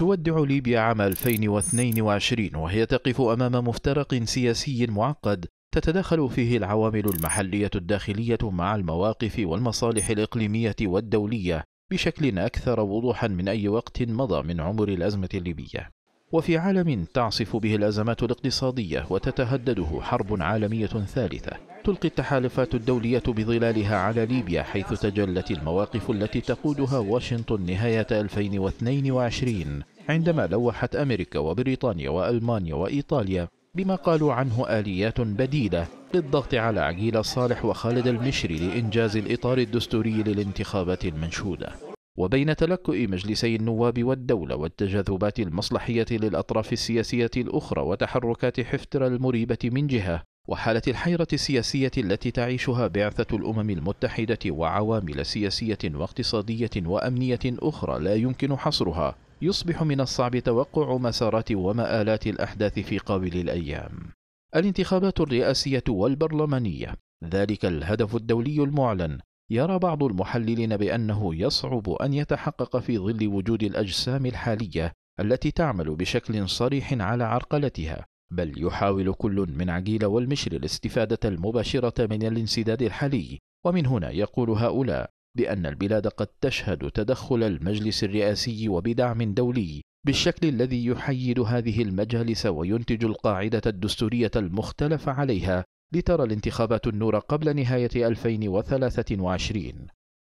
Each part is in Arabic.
تودع ليبيا عام 2022 وهي تقف أمام مفترق سياسي معقد تتداخل فيه العوامل المحلية الداخلية مع المواقف والمصالح الإقليمية والدولية بشكل أكثر وضوحا من أي وقت مضى من عمر الأزمة الليبية وفي عالم تعصف به الأزمات الاقتصادية وتتهدده حرب عالمية ثالثة تلقي التحالفات الدولية بظلالها على ليبيا حيث تجلت المواقف التي تقودها واشنطن نهاية 2022 عندما لوحت أمريكا وبريطانيا وألمانيا وإيطاليا بما قالوا عنه آليات بديلة للضغط على عقيل صالح وخالد المشري لإنجاز الإطار الدستوري للانتخابات المنشودة وبين تلكؤ مجلسي النواب والدولة والتجاذبات المصلحية للأطراف السياسية الأخرى وتحركات حفتر المريبة من جهة وحالة الحيرة السياسية التي تعيشها بعثة الأمم المتحدة وعوامل سياسية واقتصادية وأمنية أخرى لا يمكن حصرها يصبح من الصعب توقع مسارات ومآلات الأحداث في قابل الأيام الانتخابات الرئاسية والبرلمانية ذلك الهدف الدولي المعلن يرى بعض المحللين بأنه يصعب أن يتحقق في ظل وجود الأجسام الحالية التي تعمل بشكل صريح على عرقلتها بل يحاول كل من عجيل والمشر الاستفادة المباشرة من الانسداد الحالي ومن هنا يقول هؤلاء بأن البلاد قد تشهد تدخل المجلس الرئاسي وبدعم دولي بالشكل الذي يحيد هذه المجالس وينتج القاعدة الدستورية المختلف عليها لترى الانتخابات النور قبل نهاية 2023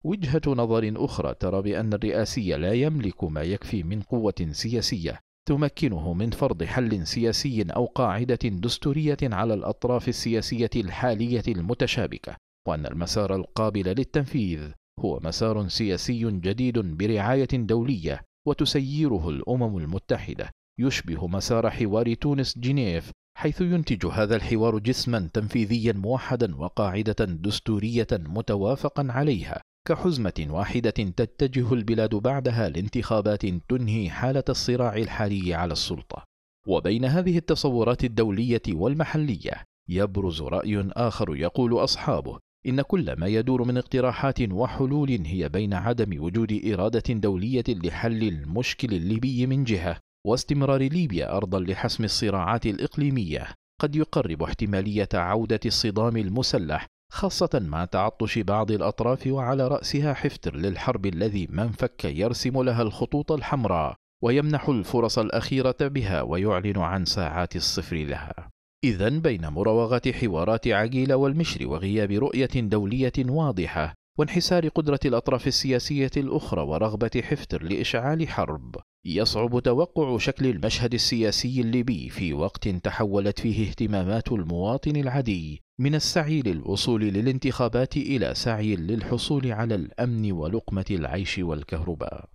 وجهة نظر أخرى ترى بأن الرئاسي لا يملك ما يكفي من قوة سياسية تمكنه من فرض حل سياسي أو قاعدة دستورية على الأطراف السياسية الحالية المتشابكة وأن المسار القابل للتنفيذ هو مسار سياسي جديد برعاية دولية وتسيره الأمم المتحدة يشبه مسار حوار تونس جنيف حيث ينتج هذا الحوار جسما تنفيذيا موحدا وقاعدة دستورية متوافقا عليها كحزمة واحدة تتجه البلاد بعدها لانتخابات تنهي حالة الصراع الحالي على السلطة. وبين هذه التصورات الدولية والمحلية يبرز رأي آخر يقول أصحابه إن كل ما يدور من اقتراحات وحلول هي بين عدم وجود إرادة دولية لحل المشكل الليبي من جهة واستمرار ليبيا أرضا لحسم الصراعات الإقليمية قد يقرب احتمالية عودة الصدام المسلح خاصة مع تعطش بعض الأطراف وعلى رأسها حفتر للحرب الذي ما انفك يرسم لها الخطوط الحمراء ويمنح الفرص الأخيرة بها ويعلن عن ساعات الصفر لها إذا بين مراوغة حوارات عقيلة والمشر وغياب رؤية دولية واضحة وانحسار قدرة الأطراف السياسية الأخرى ورغبة حفتر لإشعال حرب يصعب توقع شكل المشهد السياسي الليبي في وقت تحولت فيه اهتمامات المواطن العادي من السعي للوصول للانتخابات الى سعي للحصول على الامن ولقمه العيش والكهرباء